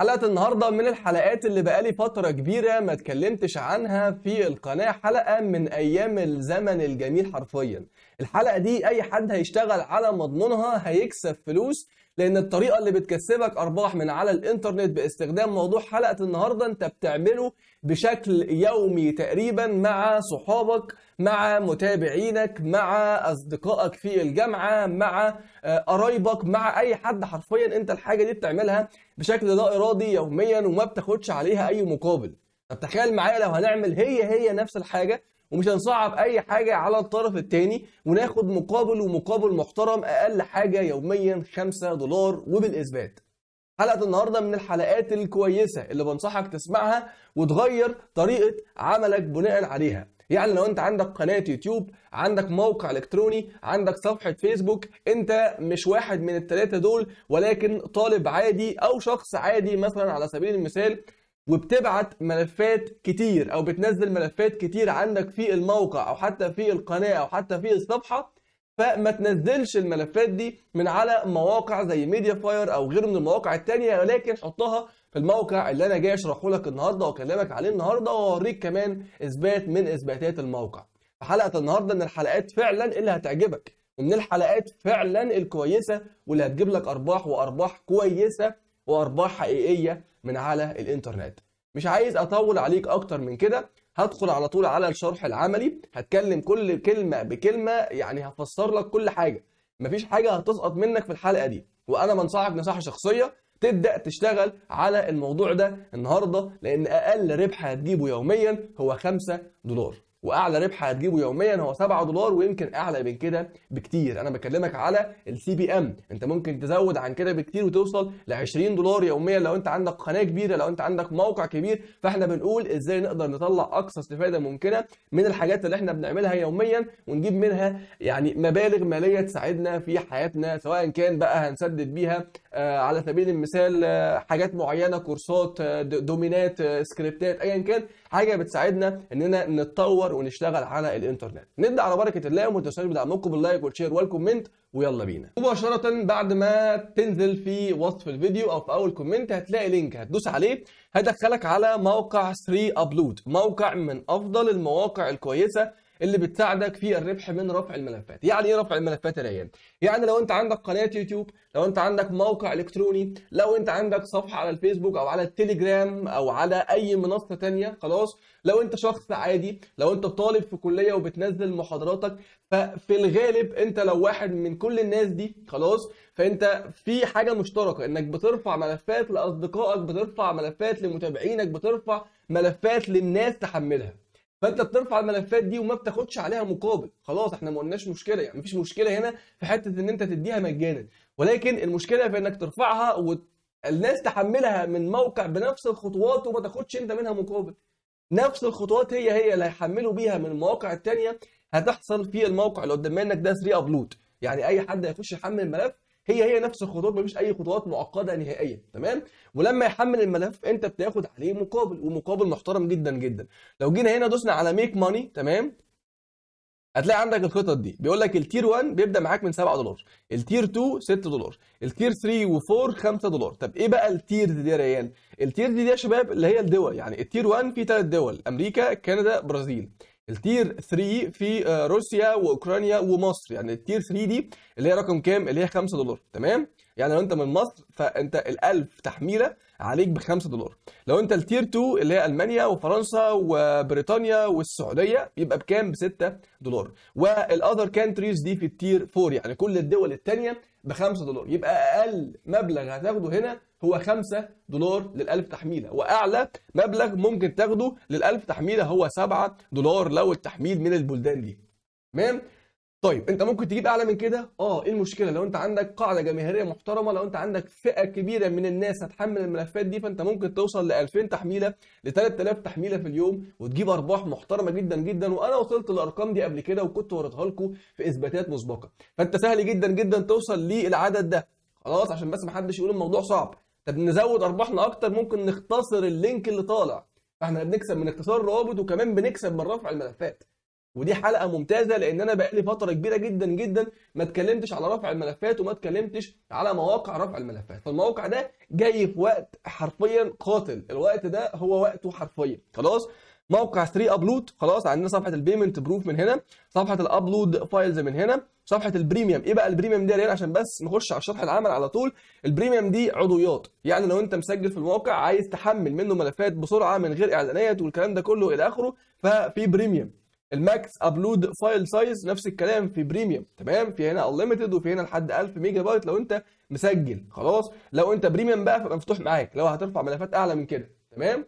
حلقة النهاردة من الحلقات اللي بقالي فترة كبيرة ما اتكلمتش عنها في القناة حلقة من أيام الزمن الجميل حرفيا الحلقة دي أي حد هيشتغل على مضمونها هيكسب فلوس لان الطريقه اللي بتكسبك ارباح من على الانترنت باستخدام موضوع حلقه النهارده انت بتعمله بشكل يومي تقريبا مع صحابك مع متابعينك مع اصدقائك في الجامعه مع آه، قرايبك مع اي حد حرفيا انت الحاجه دي بتعملها بشكل لا ارادي يوميا وما بتاخدش عليها اي مقابل طب تخيل معايا لو هنعمل هي هي نفس الحاجه ومش هنصعب اي حاجه على الطرف الثاني وناخد مقابل ومقابل محترم اقل حاجه يوميا 5 دولار وبالاثبات حلقه النهارده من الحلقات الكويسه اللي بنصحك تسمعها وتغير طريقه عملك بناء عليها يعني لو انت عندك قناه يوتيوب عندك موقع الكتروني عندك صفحه فيسبوك انت مش واحد من الثلاثه دول ولكن طالب عادي او شخص عادي مثلا على سبيل المثال وبتبعت ملفات كتير او بتنزل ملفات كتير عندك في الموقع او حتى في القناه او حتى في الصفحه فما تنزلش الملفات دي من على مواقع زي ميديا فاير او غيره من المواقع التانية ولكن حطها في الموقع اللي انا جاي اشرحه لك النهارده واكلمك عليه النهارده واوريك كمان اثبات من اثباتات الموقع. حلقه النهارده من الحلقات فعلا اللي هتعجبك ومن الحلقات فعلا الكويسه واللي هتجيب لك ارباح وارباح كويسه وارباح حقيقيه من على الانترنت مش عايز اطول عليك اكتر من كده هدخل على طول على الشرح العملي هتكلم كل كلمه بكلمه يعني هفسر لك كل حاجه مفيش حاجه هتسقط منك في الحلقه دي وانا بنصحك نصيحه شخصيه تبدا تشتغل على الموضوع ده النهارده لان اقل ربح هتجيبه يوميا هو 5 دولار واعلى ربح هتجيبه يوميا هو 7 دولار ويمكن اعلى من كده بكتير انا بكلمك على السي بي ام انت ممكن تزود عن كده بكتير وتوصل ل 20 دولار يوميا لو انت عندك قناه كبيره لو انت عندك موقع كبير فاحنا بنقول ازاي نقدر نطلع اقصى استفاده ممكنه من الحاجات اللي احنا بنعملها يوميا ونجيب منها يعني مبالغ ماليه تساعدنا في حياتنا سواء كان بقى هنسدد بيها آه، على سبيل المثال آه، حاجات معينه كورسات آه، دومينات سكريبتات ايا كان حاجه بتساعدنا اننا نتطور ونشتغل على الانترنت ندي على بركه الله وما بدعمكم باللايك والشير والكومنت ويلا بينا مباشره بعد ما تنزل في وصف الفيديو او في اول كومنت هتلاقي لينك هتدوس عليه هيدخلك على موقع 3 ابلود موقع من افضل المواقع الكويسه اللي بتساعدك في الربح من رفع الملفات يعني ايه رفع الملفات يا ريان يعني لو انت عندك قناه يوتيوب لو انت عندك موقع الكتروني لو انت عندك صفحه على الفيسبوك او على التليجرام او على اي منصه تانية خلاص لو انت شخص عادي لو انت طالب في كليه وبتنزل محاضراتك ففي الغالب انت لو واحد من كل الناس دي خلاص فانت في حاجه مشتركه انك بترفع ملفات لاصدقائك بترفع ملفات لمتابعينك بترفع ملفات للناس تحملها فانت بترفع الملفات دي وما بتاخدش عليها مقابل خلاص احنا ما قلناش مشكله يعني مفيش مشكله هنا في حته ان انت تديها مجانا ولكن المشكله في انك ترفعها والناس تحملها من موقع بنفس الخطوات وما تاخدش انت منها مقابل نفس الخطوات هي هي اللي هيحملوا بيها من المواقع الثانيه هتحصل في الموقع اللي قدام منك ده 3 ابلود يعني اي حد هيخش يحمل ملف هي هي نفس الخطوات مفيش اي خطوات معقده نهائيا تمام ولما يحمل الملف انت بتاخد عليه مقابل ومقابل محترم جدا جدا لو جينا هنا دوسنا على ميك ماني تمام هتلاقي عندك الخطط دي بيقول لك التير 1 بيبدا معاك من 7 دولار التير 2 6 دولار التير 3 و4 5 دولار طب ايه بقى التير دي يا ريان التير دي, دي يا شباب اللي هي الدول يعني التير 1 فيه ثلاث دول امريكا كندا برازيل التير 3 في آه، روسيا واوكرانيا ومصر يعني التير 3 دي اللي هي رقم كام اللي هي 5 دولار تمام يعني لو انت من مصر فانت ال1000 تحميله عليك ب 5 دولار لو انت التير 2 اللي هي المانيا وفرنسا وبريطانيا والسعوديه يبقى بكام ب 6 دولار والاذر كانتريز دي في التير 4 يعني كل الدول الثانيه ب 5 دولار يبقى اقل مبلغ هتاخده هنا هو 5 دولار للألف تحميله واعلى مبلغ ممكن تاخده للألف تحميله هو 7 دولار لو التحميل من البلدان دي تمام طيب انت ممكن تجيب اعلى من كده اه ايه المشكله لو انت عندك قاعده جماهيريه محترمه لو انت عندك فئه كبيره من الناس هتحمل الملفات دي فانت ممكن توصل ل 2000 تحميله ل 3000 تحميله في اليوم وتجيب ارباح محترمه جدا جدا وانا وصلت للارقام دي قبل كده وكنت وريتها لكم في اثباتات مسبقه فانت سهل جدا جدا توصل للعدد ده خلاص عشان بس ما حدش يقول الموضوع صعب طب نزود ارباحنا اكتر ممكن نختصر اللينك اللي طالع فاحنا بنكسب من اختصار الروابط وكمان بنكسب من رفع الملفات ودي حلقه ممتازه لان انا بقالي فتره كبيره جدا جدا ما اتكلمتش على رفع الملفات وما اتكلمتش على مواقع رفع الملفات فالموقع ده جاي في وقت حرفيا قاتل الوقت ده هو وقته حرفيا خلاص موقع 3 ابلود خلاص عندنا صفحه البيمنت بروف من هنا صفحه الابلود فايلز من هنا صفحه البريميوم ايه بقى البريميوم دي يا عشان بس نخش على شرح العمل على طول البريميوم دي عضويات يعني لو انت مسجل في الموقع عايز تحمل منه ملفات بسرعه من غير اعلانات والكلام ده كله الى اخره ففي بريميوم الماكس ابلود فايل سايز نفس الكلام في بريميوم تمام في هنا انليمتد وفي هنا لحد 1000 ميجا بايت لو انت مسجل خلاص لو انت بريميوم بقى فيبقى مفتوح معاك لو هترفع ملفات اعلى من كده تمام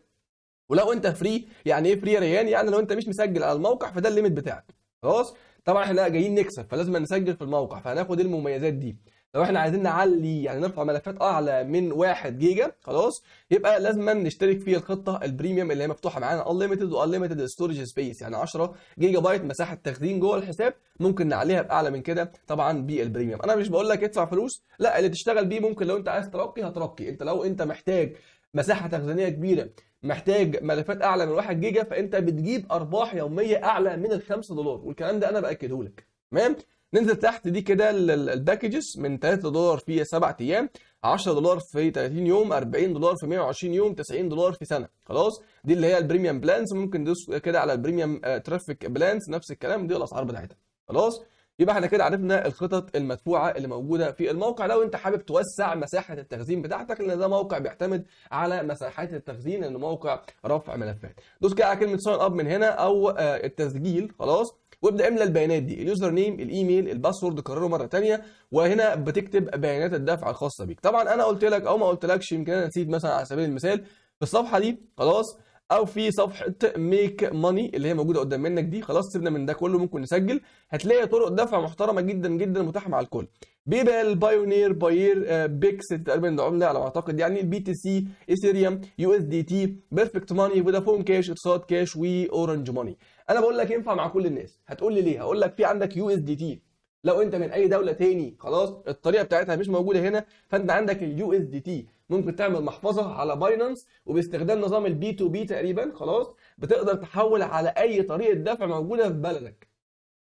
ولو انت فري يعني ايه فري يا ريان يعني لو انت مش مسجل على الموقع فده الليميت بتاعك خلاص طبعا احنا جايين نكسب فلازم نسجل في الموقع فهناخد إيه المميزات دي لو احنا عايزين نعلي يعني نرفع ملفات اعلى اه من 1 جيجا خلاص يبقى لازم نشترك في الخطه البريميوم اللي هي مفتوحه معانا انليمتد وانليمتد ستورج سبيس يعني 10 جيجا بايت مساحه تخزين جوه الحساب ممكن نعليها باعلى من كده طبعا بالبريميوم انا مش بقول لك ادفع فلوس لا اللي تشتغل بيه ممكن لو انت عايز ترقي هترقي انت لو انت محتاج مساحه تخزينيه كبيره محتاج ملفات اعلى من 1 جيجا فانت بتجيب ارباح يوميه اعلى من ال 5 دولار والكلام ده انا باكده لك تمام ننزل تحت دي كده الباكجز من 3 دولار في 7 ايام 10 دولار في 30 يوم 40 دولار في 120 يوم 90 دولار في سنه خلاص دي اللي هي البريميوم بلانز ممكن تدوس كده على البريميوم ترافيك بلانز نفس الكلام دي الاسعار بتاعتها خلاص يبقى احنا كده عرفنا الخطط المدفوعه اللي موجوده في الموقع لو انت حابب توسع مساحه التخزين بتاعتك لان ده موقع بيعتمد على مساحات التخزين لانه موقع رفع ملفات دوس كده على كلمه ساين اب من هنا او آه، التسجيل خلاص وابدا املى البيانات دي اليوزر نيم الايميل الباسورد كرره مره ثانيه وهنا بتكتب بيانات الدفع الخاصه بيك طبعا انا قلت لك او ما قلتلكش يمكن انا نسيت مثلا على سبيل المثال في الصفحه دي خلاص او في صفحه ميك ماني اللي هي موجوده قدام منك دي خلاص سيبنا من ده كله ممكن نسجل هتلاقي طرق دفع محترمه جدا جدا متاحه مع الكل بيبال بايونير باير بيكس تقريبا ده عمله على ما اعتقد يعني البي تي سي ايثيريوم يو اس دي تي بيرفكت ماني فودافون كاش اقتصاد كاش واورنج ماني انا بقول لك ينفع مع كل الناس هتقول لي ليه هقول لك في عندك يو اس دي تي لو انت من اي دوله تاني خلاص الطريقه بتاعتها مش موجوده هنا فانت عندك اليو اس دي تي ممكن تعمل محفظه على باينانس وباستخدام نظام البي تو بي تقريبا خلاص بتقدر تحول على اي طريقه دفع موجوده في بلدك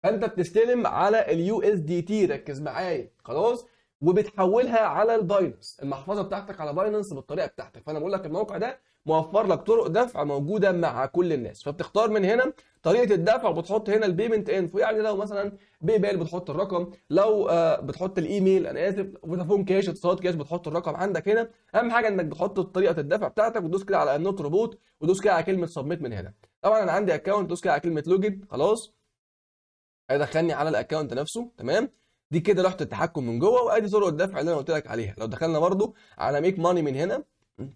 فانت بتستلم على اليو اس دي تي ركز معايا خلاص وبتحولها على الباينانس المحفظه بتاعتك على باينانس بالطريقه بتاعتك فانا بقول لك الموقع ده موفر لك طرق دفع موجوده مع كل الناس فبتختار من هنا طريقه الدفع وبتحط هنا البيمنت انفو يعني لو مثلا باي بال بتحط الرقم لو آه، بتحط الايميل انا اسف فودافون كاش اتصالات كاش بتحط الرقم عندك هنا اهم حاجه انك بتحط طريقه الدفع بتاعتك وتدوس كده على النوت روبوت وتدوس كده على كلمه سبميت من هنا طبعا انا عندي اكونت دوس كده على كلمه لوجن خلاص هيدخلني على الاكونت نفسه تمام دي كده لوحه التحكم من جوه وادي طرق الدفع اللي انا قلت لك عليها لو دخلنا برده على ميك ماني من هنا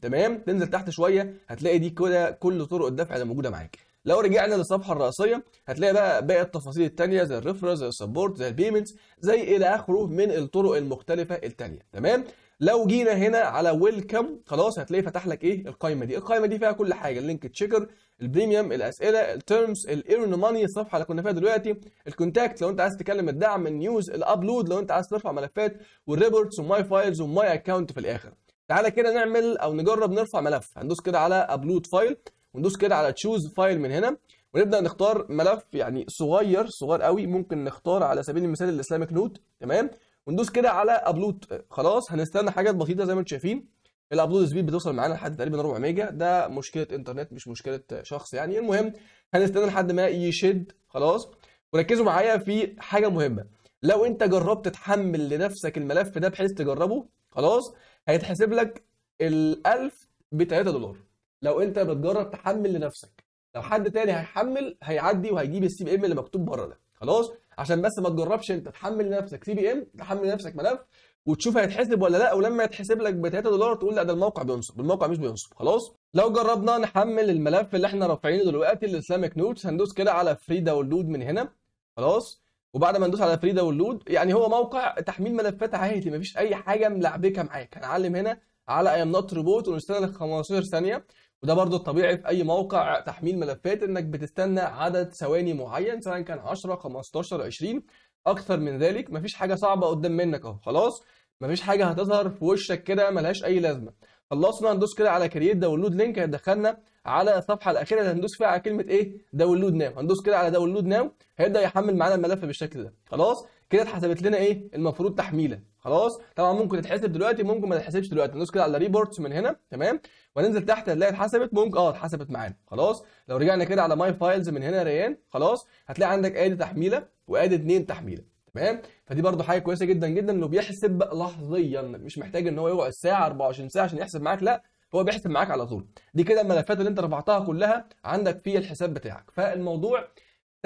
تمام تنزل تحت شويه هتلاقي دي كده كل طرق الدفع اللي موجوده معاك لو رجعنا للصفحه الرئيسيه هتلاقي بقى باقي التفاصيل الثانيه زي الريفرنس زي السبورت زي البيمنتس زي الى اخره من الطرق المختلفه الثانيه تمام لو جينا هنا على ويلكم خلاص هتلاقي فتح لك ايه القائمه دي القائمه دي فيها كل حاجه اللينك تشيكر البريميوم الاسئله التيرمز الايرن ماني الصفحه اللي كنا فيها دلوقتي الكونتاكت لو انت عايز تكلم الدعم النيوز الابلود لو انت عايز ترفع ملفات والريبورتس وماي فايلز وماي اكونت في الاخر تعالى كده نعمل او نجرب نرفع ملف هندوس كده على ابلود فايل وندوس كده على تشوز فايل من هنا ونبدا نختار ملف يعني صغير صغير قوي ممكن نختار على سبيل المثال الاسلامك نوت تمام وندوس كده على ابلود خلاص هنستنى حاجات بسيطه زي ما انتم شايفين الابلود سبيد بتوصل معانا لحد تقريبا 4 ميجا ده مشكله انترنت مش مشكله شخص يعني المهم هنستنى لحد ما يشد خلاص وركزوا معايا في حاجه مهمه لو انت جربت تحمل لنفسك الملف ده بحيث تجربه خلاص هيتحسب لك ال 1000 ب 3 دولار لو انت بتجرب تحمل لنفسك لو حد تاني هيحمل هيعدي وهيجيب السي بي ام اللي مكتوب بره ده خلاص عشان بس ما تجربش انت تحمل لنفسك سي بي ام تحمل لنفسك ملف وتشوف هيتحسب ولا لا ولما يتحسب لك ب 3 دولار تقول لا ده الموقع بينصب الموقع مش بينصب خلاص لو جربنا نحمل الملف اللي احنا رافعينه دلوقتي الاسلامك نوتس هندوس كده على فري داونلود من هنا خلاص وبعد ما ندوس على فري داونلود يعني هو موقع تحميل ملفات عادي مفيش اي حاجه ملعبكه معاك هنعلم هنا على اي ام نوت ريبوت ونستنى 15 ثانيه وده برضو الطبيعي في اي موقع تحميل ملفات انك بتستنى عدد ثواني معين سواء كان 10 15 20 اكثر من ذلك مفيش حاجه صعبه قدام منك اهو خلاص مفيش حاجه هتظهر في وشك كده ملهاش اي لازمه خلصنا ندوس كده على كرييت داونلود لينك هيدخلنا على الصفحه الاخيره اللي هندوس فيها على كلمه ايه داونلود ناو هندوس كده على داونلود ناو هيبدا يحمل معانا الملف بالشكل ده خلاص كده اتحسبت لنا ايه المفروض تحميله خلاص طبعا ممكن تتحسب دلوقتي ممكن ما تتحسبش دلوقتي ندوس كده على ريبورتس من هنا تمام وننزل تحت هنلاقي اتحسبت ممكن اه اتحسبت معانا خلاص لو رجعنا كده على ماي فايلز من هنا يا ريان خلاص هتلاقي عندك ادي تحميله وادي اتنين تحميله تمام فدي برده حاجه كويسه جدا جدا انه بيحسب لحظيا مش محتاج ان هو يقعد ساعه 24 ساعه عشان يحسب معاك لا هو بيحسب معاك على طول دي كده الملفات اللي انت رفعتها كلها عندك في الحساب بتاعك فالموضوع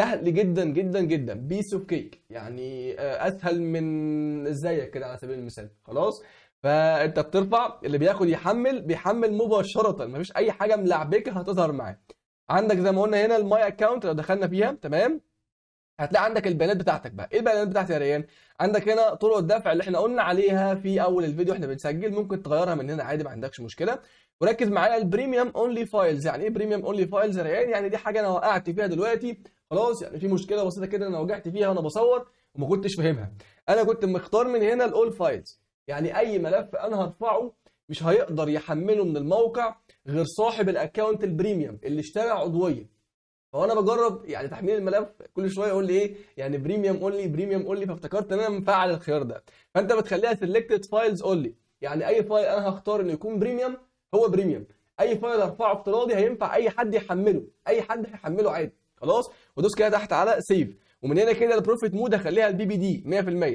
سهل جدا جدا جدا بيس اوف كيك يعني آه، اسهل من ازيك كده على سبيل المثال خلاص فانت بترفع اللي بياخد يحمل بيحمل مباشره مفيش اي حاجه ملعبكه هتظهر معاه عندك زي ما قلنا هنا الماي اكونت لو دخلنا فيها تمام هتلاقي عندك البيانات بتاعتك بقى ايه البيانات بتاعتي يا ريان عندك هنا طرق الدفع اللي احنا قلنا عليها في اول الفيديو احنا بنسجل ممكن تغيرها من هنا عادي ما عندكش مشكله وركز معايا البريميوم اونلي فايلز يعني ايه بريميوم اونلي فايلز يا ريان يعني دي حاجه انا وقعت فيها دلوقتي خلاص يعني في مشكله بسيطه كده انا وجعت فيها وانا بصور وما كنتش فاهمها انا كنت مختار من هنا الاول فايلز يعني اي ملف انا هرفعه مش هيقدر يحمله من الموقع غير صاحب الاكونت البريميوم اللي اشترى عضويه فانا بجرب يعني تحميل الملف كل شويه يقول لي ايه يعني بريميوم اونلي بريميوم اونلي فافتكرت ان انا مفعل الخيار ده فانت بتخليها سيلكتد فايلز اونلي يعني اي فايل انا هختار انه يكون بريميوم هو بريميوم اي فايل ارفعه افتراضي هينفع اي حد يحمله اي حد هيحمله عادي خلاص ودوس كده تحت على سيف ومن هنا كده البروفيت مود هخليها البي بي دي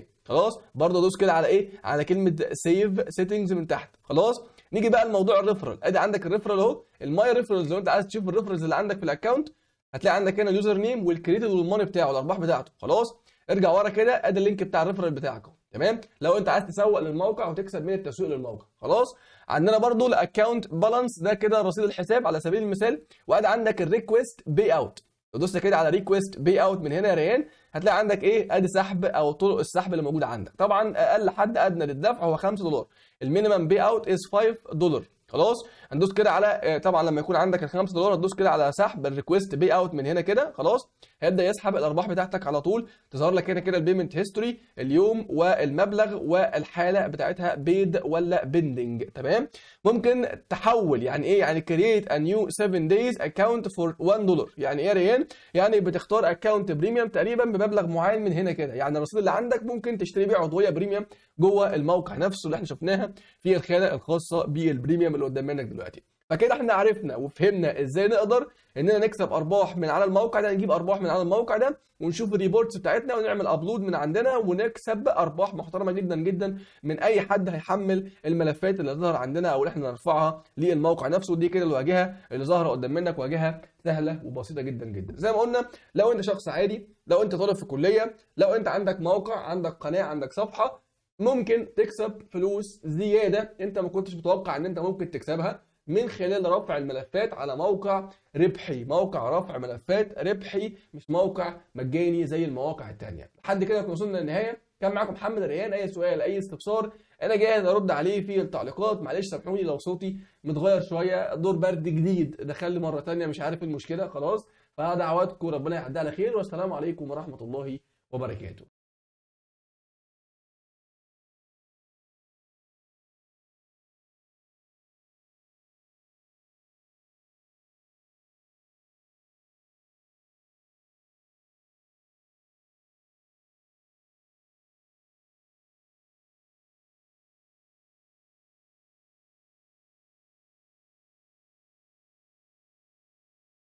100% خلاص برضه ادوس كده على ايه على كلمه سيف سيتنجز من تحت خلاص نيجي بقى لموضوع الريفرال ادي عندك الريفرال اهو الماي ريفرالز لو انت عايز تشوف الريفرالز اللي عندك في الاكونت هتلاقي عندك هنا اليوزر نيم والكريدت والماني بتاعه الارباح بتاعته خلاص ارجع ورا كده ادي اللينك بتاع الريفرال بتاعك تمام لو انت عايز تسوق للموقع وتكسب من التسويق للموقع خلاص عندنا برضو الاكونت بالانس ده كده رصيد الحساب على سبيل المثال وادي عندك الريكوست بي اوت لو دوست كده على ريكويست بي اوت من هنا يا ريان هتلاقي عندك ايه ادي سحب او طرق السحب اللي موجوده عندك طبعا اقل حد ادنى للدفع هو 5 دولار المينيمم بي اوت از 5 دولار خلاص هندوس كده على آه، طبعا لما يكون عندك ال 5 دولار هتدوس كده على سحب الريكوست بي اوت من هنا كده خلاص هيبدا يسحب الارباح بتاعتك على طول تظهر لك هنا كده البيمنت هيستوري اليوم والمبلغ والحاله بتاعتها بيد ولا بندنج تمام ممكن تحول يعني ايه يعني كرييت ا نيو 7 دايز اكونت فور 1 دولار يعني ايه يا ريان يعني بتختار اكونت بريميوم تقريبا بمبلغ معين من هنا كده يعني الرصيد اللي عندك ممكن تشتري بيه عضويه بريميوم جوه الموقع نفسه اللي احنا شفناها في الخانه الخاصه بالبريميوم اللي قدام منك دلوقتي فكده احنا عرفنا وفهمنا ازاي نقدر اننا نكسب ارباح من على الموقع ده نجيب ارباح من على الموقع ده ونشوف الريبورتس بتاعتنا ونعمل ابلود من عندنا ونكسب ارباح محترمه جدا جدا من اي حد هيحمل الملفات اللي ظهر عندنا او اللي احنا نرفعها للموقع نفسه دي كده الواجهه اللي ظاهره قدام منك واجهه سهله وبسيطه جدا جدا زي ما قلنا لو انت شخص عادي لو انت طالب في كليه لو انت عندك موقع عندك قناه عندك صفحه ممكن تكسب فلوس زياده انت ما كنتش متوقع ان انت ممكن تكسبها من خلال رفع الملفات على موقع ربحي موقع رفع ملفات ربحي مش موقع مجاني زي المواقع التانية لحد كده كنا وصلنا للنهايه كان معاكم محمد ريان اي سؤال اي استفسار انا جاهز ارد عليه في التعليقات معلش سامحوني لو صوتي متغير شويه دور برد جديد دخل لي مره تانية مش عارف إيه المشكله خلاص فدعواتكم ربنا يعديها على خير والسلام عليكم ورحمه الله وبركاته